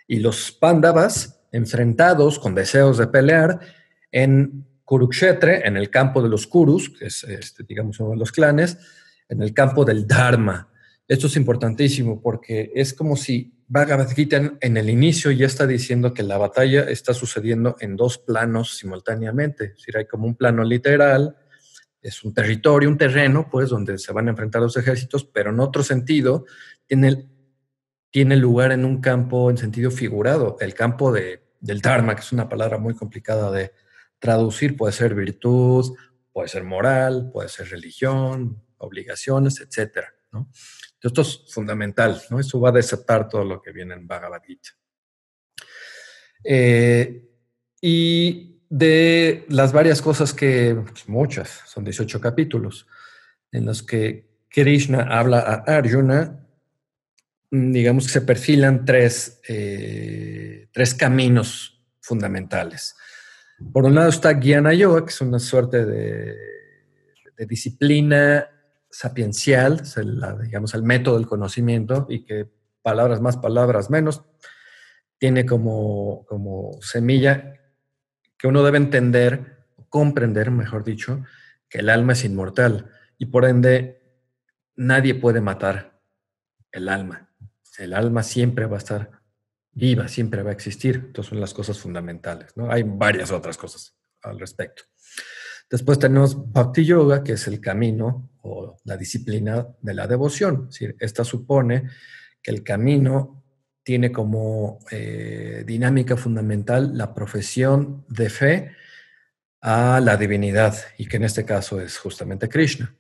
y los pándavas enfrentados con deseos de pelear en Kurukshetra, en el campo de los Kurus, que es, este, digamos, uno de los clanes, en el campo del Dharma. Esto es importantísimo porque es como si Bhagavad Gita en el inicio ya está diciendo que la batalla está sucediendo en dos planos simultáneamente. Es decir, hay como un plano literal es un territorio, un terreno, pues, donde se van a enfrentar los ejércitos, pero en otro sentido, tiene, tiene lugar en un campo en sentido figurado, el campo del Dharma, que es una palabra muy complicada de traducir, puede ser virtud, puede ser moral, puede ser religión, obligaciones, etcétera, ¿no? Esto es fundamental, ¿no? Eso va a desatar todo lo que viene en Bhagavad Gita. Eh, y de las varias cosas que, pues, muchas, son 18 capítulos, en los que Krishna habla a Arjuna, mm, digamos que se perfilan eh, tres, caminos fundamentales. Por un lado está Gyana Yoga, que es una suerte de, disciplina sapiencial, digamos el método del conocimiento y que palabras más, palabras menos, tiene como, como semilla que uno debe entender, comprender, mejor dicho, que el alma es inmortal y por ende nadie puede matar el alma. El alma siempre va a estar viva, siempre va a existir. Estas son las cosas fundamentales, ¿no? Hay varias otras cosas al respecto. Después tenemos Bhakti Yoga, que es el camino o la disciplina de la devoción. esta supone que el camino tiene como eh, dinámica fundamental la profesión de fe a la divinidad, y que en este caso es justamente Krishna.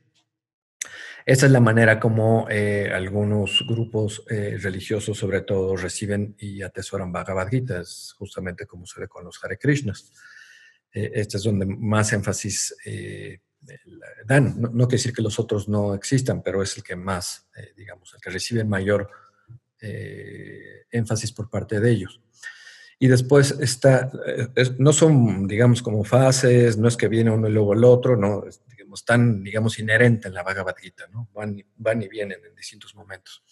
Esa es la manera como eh, algunos grupos eh, religiosos, sobre todo, reciben y atesoran Bhagavad Gita, es justamente como se ve con los Hare Krishnas. E, este es donde más énfasis dan. No, no, quiere decir que los otros no existan, pero es el que más, digamos, el que recibe mayor eh, énfasis por parte de ellos. Y después está, eh, no son, digamos, como fases, no es que viene uno y luego el otro, no, digamos, tan, digamos, inherente en la Bhagavad Gita, ¿no? Van, van y vienen en distintos momentos.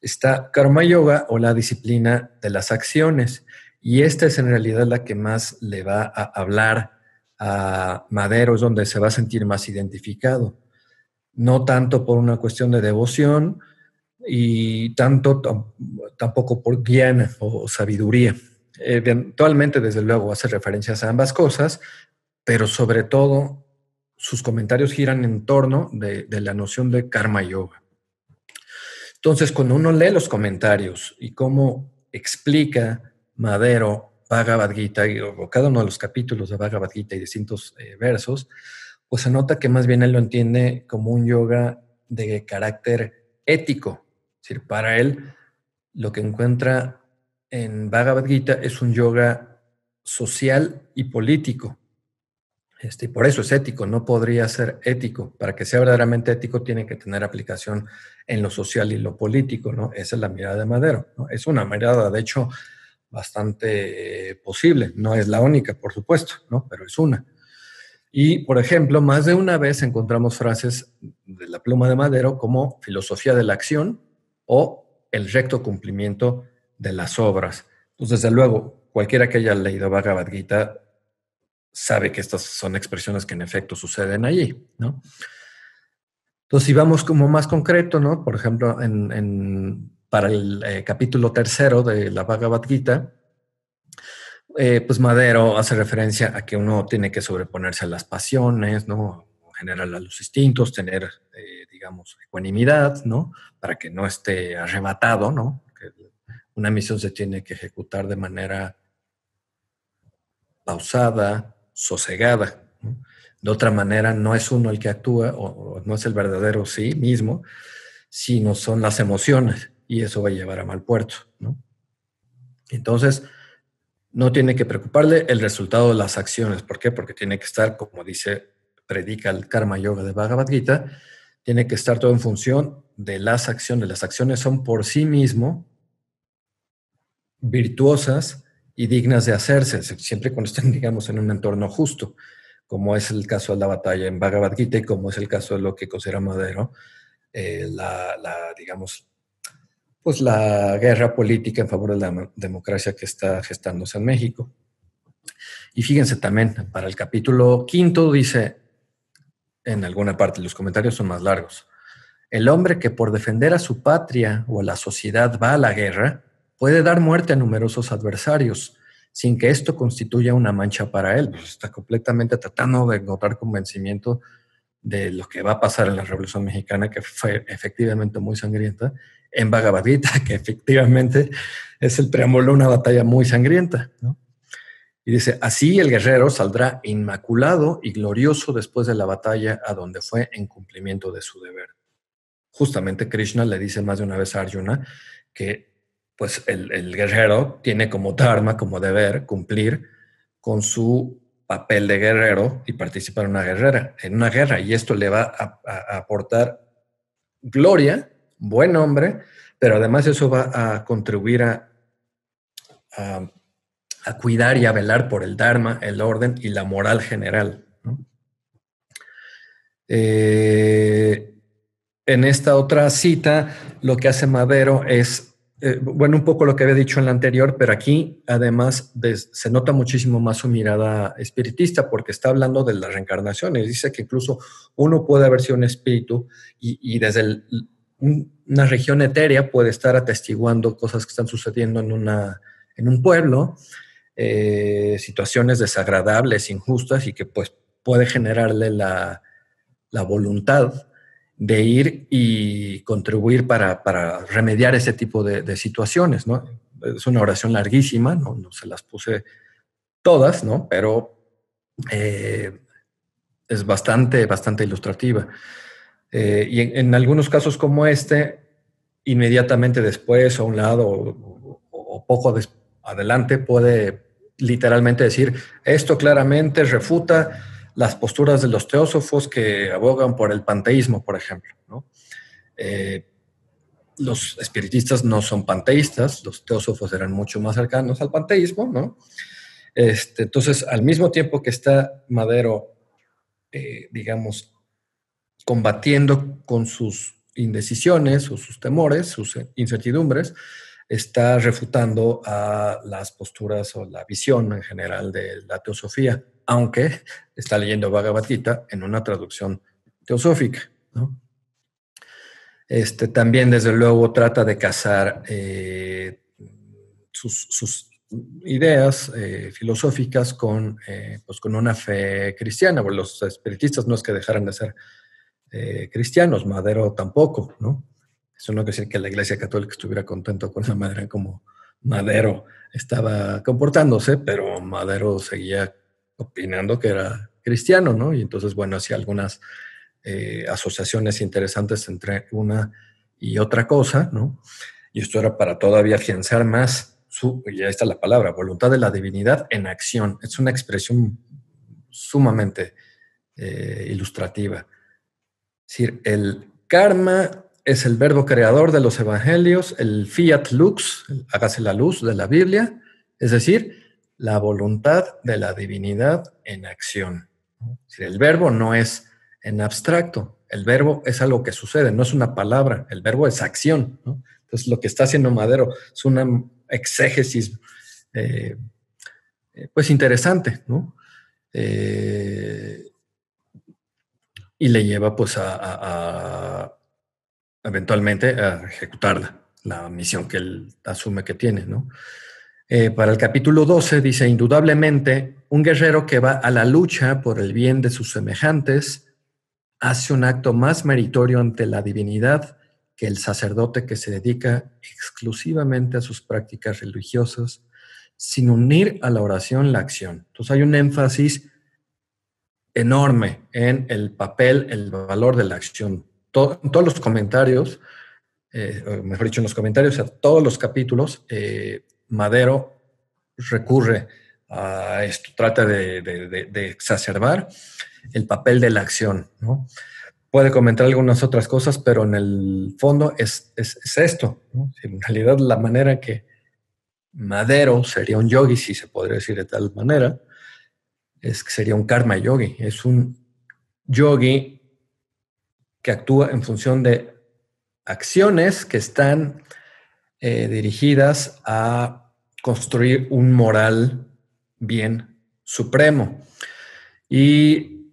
Está Karma Yoga o la disciplina de las acciones, y esta es en realidad la que más le va a hablar a Madero, es donde se va a sentir más identificado. No tanto por una cuestión de devoción, y tanto tampoco por guía o sabiduría. Eventualmente, eh, desde luego, hace referencias a ambas cosas, pero sobre todo sus comentarios giran en torno de, la noción de karma yoga. Entonces, cuando uno lee los comentarios y cómo explica Madero Bhagavad Gita, o cada uno de los capítulos de Bhagavad Gita y distintos eh, versos, pues se nota que más bien él lo entiende como un yoga de carácter ético, decir, para él, lo que encuentra en Bhagavad Gita es un yoga social y político. Este, y por eso es ético, no podría ser ético. Para que sea verdaderamente ético, tiene que tener aplicación en lo social y lo político, ¿no? Esa es la mirada de Madero. Es una mirada, de hecho, bastante eh, posible. No es la única, por supuesto, ¿no? Pero es una. Y, por ejemplo, más de una vez encontramos frases de la pluma de Madero como filosofía de la acción, o el recto cumplimiento de las obras. Entonces, pues, desde luego, cualquiera que haya leído Bhagavad Gita sabe que estas son expresiones que en efecto suceden allí, ¿no? Entonces, si vamos como más concreto, ¿no? Por ejemplo, en, para el eh, capítulo tercero de la Bhagavad Gita, eh, pues Madero hace referencia a que uno tiene que sobreponerse a las pasiones, ¿no? generar a los instintos, tener, eh, digamos, ecuanimidad, ¿no? Para que no esté arrebatado, ¿no? una misión se tiene que ejecutar de manera pausada, sosegada. De otra manera, no es uno el que actúa o no es el verdadero sí mismo, sino son las emociones y eso va a llevar a mal puerto, ¿no? Entonces, no tiene que preocuparle el resultado de las acciones. ¿Por qué? Porque tiene que estar, como dice predica el Karma Yoga de Bhagavad Gita, tiene que estar todo en función de las acciones. Las acciones son por sí mismo virtuosas y dignas de hacerse, siempre cuando estén, *laughs* digamos, en un entorno justo, como es el caso de la batalla en Bhagavad Gita y como es el caso de lo que considera Madero, eh, la, digamos, pues la guerra política en favor de la democracia que está gestándose en México. Y fíjense también, para el capítulo quinto dice, en alguna parte, los comentarios son más largos. El hombre que por defender a su patria o a la sociedad va a la guerra puede dar muerte a numerosos adversarios sin que esto constituya una mancha para él. Pues, está completamente tratando de encontrar convencimiento de lo que va a pasar en la Revolución Mexicana, que fue efectivamente muy sangrienta, en Vagabadita, *laughs* que efectivamente es el preámbulo de una batalla muy sangrienta. ¿no? Y dice, así el guerrero saldrá inmaculado y glorioso después de la batalla a donde fue en cumplimiento de su deber. Justamente Krishna le dice más de una vez a Arjuna que pues el, guerrero tiene como dharma, como deber, cumplir con su papel de guerrero y participar en una en una guerra. Y esto le va a, aportar gloria, buen hombre, pero además eso va a contribuir a a cuidar y a velar por el Dharma, el orden y la moral general. Eh, en esta otra cita, lo que hace Madero es, eh, bueno, un poco lo que había dicho en la anterior, pero aquí además se nota muchísimo más su mirada espiritista porque está hablando de las reencarnaciones. Dice que incluso uno puede haber sido un espíritu y, desde una región etérea puede estar atestiguando cosas que están sucediendo en, una, en un pueblo eh, situaciones desagradables, injustas y que pues puede generarle la, voluntad de ir y contribuir para, remediar ese tipo de, situaciones, Es una oración larguísima, no, se las puse todas, Pero eh, es bastante, bastante ilustrativa. Eh, y en, algunos casos como este, inmediatamente después, a un lado o poco adelante, puede literalmente decir, esto claramente refuta las posturas de los teósofos que abogan por el panteísmo, por ejemplo. Eh, los espiritistas no son panteístas, los teósofos eran mucho más cercanos al panteísmo, este, entonces, al mismo tiempo que está Madero, eh, digamos, combatiendo con sus indecisiones o sus temores, sus incertidumbres, está refutando a las posturas o la visión en general de la teosofía, aunque está leyendo Bhagavad Gita en una traducción teosófica. ¿no? Este, también, desde luego, trata de cazar eh, sus, ideas eh, filosóficas con, eh, pues, con una fe cristiana. los espiritistas no es que dejaran de ser cristianos, Madero tampoco, ¿no? Eso no quiere decir que la Iglesia Católica estuviera contento con la manera como Madero estaba comportándose, pero Madero seguía opinando que era cristiano, ¿no? Y entonces, bueno, hacía algunas eh, asociaciones interesantes entre una y otra cosa, ¿no? Y esto era para todavía afianzar más su, ya está la palabra, voluntad de la divinidad en acción. Es una expresión sumamente eh, ilustrativa. Es decir, el karma es el verbo creador de los evangelios, el fiat lux, hágase la luz de la Biblia, es decir, la voluntad de la divinidad en acción. El verbo no es en abstracto, el verbo es algo que sucede, no es una palabra, el verbo es acción. Entonces, lo que está haciendo Madero es una exégesis, eh, pues interesante, ¿no? Eh, y le lleva pues a eventualmente a ejecutar la misión que él asume que tiene, ¿no? Eh, para el capítulo 12 dice, indudablemente, un guerrero que va a la lucha por el bien de sus semejantes hace un acto más meritorio ante la divinidad que el sacerdote que se dedica exclusivamente a sus prácticas religiosas, sin unir a la oración la acción. Entonces hay un énfasis enorme en el papel, el valor de la acción en todos los comentarios, eh, mejor dicho, en los comentarios a todos los capítulos, eh, Madero recurre a esto, trata de, exacerbar el papel de la acción. Puede comentar algunas otras cosas, pero en el fondo es, esto. En realidad, la manera que Madero sería un yogi, si se podría decir de tal manera, es que sería un karma yogi. Es un yogi que actúa en función de acciones que están eh, dirigidas a construir un moral bien supremo. Y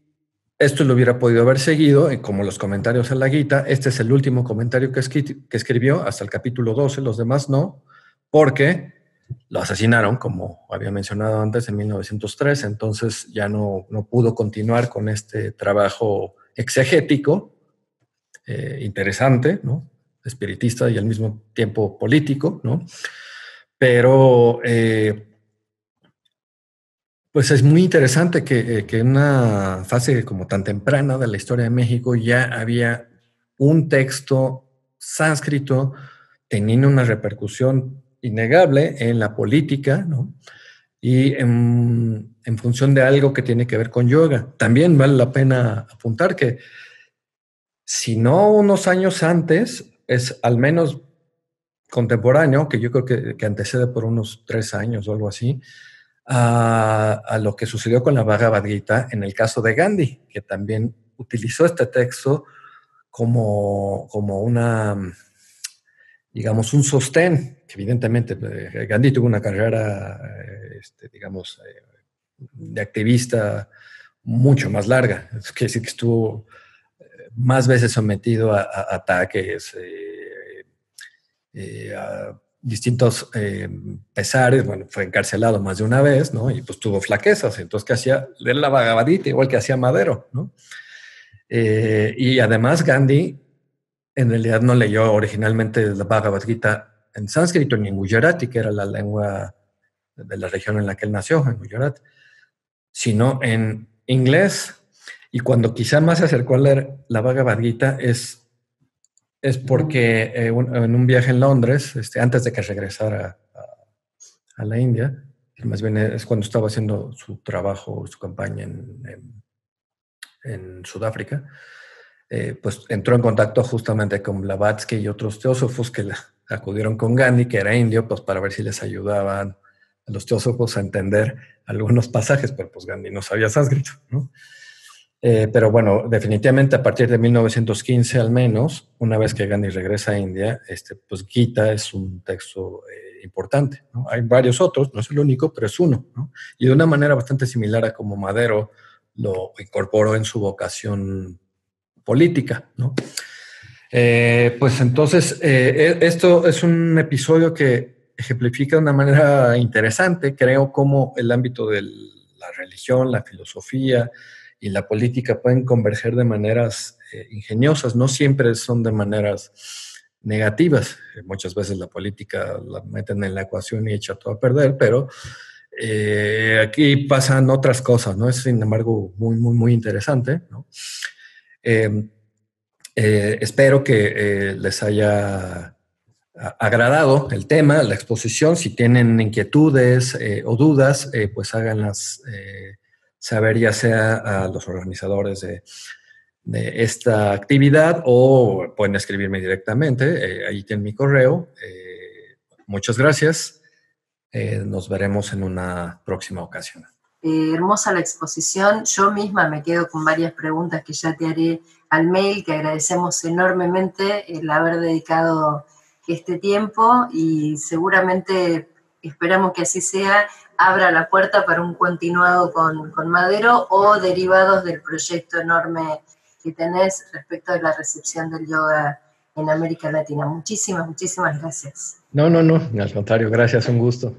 esto lo hubiera podido haber seguido, eh, como los comentarios a la guita, este es el último comentario que, escribió, hasta el capítulo 12, los demás no, porque lo asesinaron, como había mencionado antes, en 1903, entonces ya no, no pudo continuar con este trabajo exegético eh, interesante, ¿no? espiritista y al mismo tiempo político, pero eh, pues es muy interesante eh, que, en una fase como tan temprana de la historia de México ya había un texto sánscrito teniendo una repercusión innegable en la política, y en, función de algo que tiene que ver con yoga. También vale la pena apuntar que si no unos años antes, es al menos contemporáneo, que yo creo que, antecede por unos tres años o algo así, a, lo que sucedió con la Bhagavad Gita en el caso de Gandhi, que también utilizó este texto como, una, digamos, un sostén. Evidentemente, eh, Gandhi tuvo una carrera, eh, este, digamos, eh, de activista mucho más larga. Es decir, que estuvo más veces sometido a, ataques, eh, eh, a distintos eh, pesares, bueno, fue encarcelado más de una vez, ¿no? Y pues tuvo flaquezas, entonces ¿qué hacía? Leer la Gita, igual que hacía Madero, ¿no? y además Gandhi en realidad no leyó originalmente la Bhagavad Gita en sánscrito ni en Gujarati, que era la lengua de la región en la que él nació, en Gujarat, sino en inglés, y cuando quizá más se acercó a leer La Vaga Varguita es, es porque eh, en un viaje en Londres, este, antes de que regresara a, la India, más bien es cuando estaba haciendo su trabajo, su campaña en, en, Sudáfrica, eh, pues entró en contacto justamente con Blavatsky y otros teósofos que acudieron con Gandhi, que era indio, pues para ver si les ayudaban a los teósofos a entender algunos pasajes, pero pues Gandhi no sabía sánscrito, ¿no? Eh, pero bueno, definitivamente a partir de 1915 al menos, una vez que Gandhi regresa a India, este, pues Gita es un texto eh, importante. Hay varios otros, no es el único, pero es uno. Y de una manera bastante similar a como Madero lo incorporó en su vocación política. Eh, pues entonces, e, esto es un episodio que ejemplifica de una manera interesante, creo, como el ámbito de la religión, la filosofía, y la política pueden converger de maneras eh, ingeniosas, no siempre son de maneras negativas. Eh, muchas veces la política la meten en la ecuación y echa todo a perder, pero eh, aquí pasan otras cosas, ¿no? Es sin embargo muy, muy, muy interesante, em, espero que les haya agradado el tema, la exposición. Si tienen inquietudes o dudas, pues háganlas saber ya sea a los organizadores de, esta actividad o pueden escribirme directamente. Eh, ahí tienen mi correo. Eh, muchas gracias. Eh, nos veremos en una próxima ocasión. hermosa la exposición. Yo misma me quedo con varias preguntas que ya te haré al mail, que agradecemos enormemente el haber dedicado este tiempo y seguramente esperamos que así sea abra la puerta para un continuado con, Madero o derivados del proyecto enorme que tenés respecto de la recepción del yoga en América Latina. Muchísimas, muchísimas gracias. No, no, no, al contrario, gracias, un gusto.